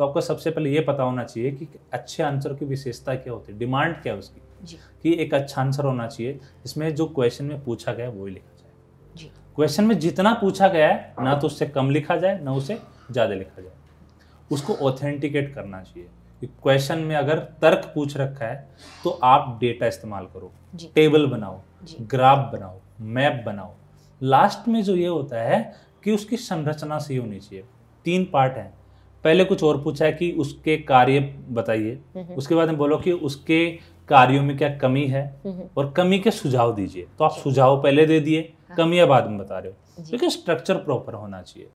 तो आपको सबसे पहले ये पता होना चाहिए कि अच्छे आंसर की विशेषता क्या होती है डिमांड क्या है उसकी कि एक अच्छा आंसर होना चाहिए इसमें जो क्वेश्चन में पूछा गया वो लिखा जाए क्वेश्चन में जितना पूछा गया है ना तो उससे कम लिखा जाए ना उसे ज़्यादा लिखा जाए उसको ऑथेंटिकेट करना चाहिए क्वेश्चन में अगर तर्क पूछ रखा है तो आप डेटा इस्तेमाल करो टेबल बनाओ ग्राफ बनाओ मैप बनाओ लास्ट में जो ये होता है कि उसकी संरचना सही होनी चाहिए तीन पार्ट हैं पहले कुछ और पूछा है कि उसके कार्य बताइए हम्म। उसके बाद में बोलो कि उसके कार्यों में क्या कमी है हम्म। और कमी के सुझाव दीजिए तो आप सुझाव पहले दे दिए हाँ। कमियां बाद में बता रहे हो क्योंकि स्ट्रक्चर प्रॉपर होना चाहिए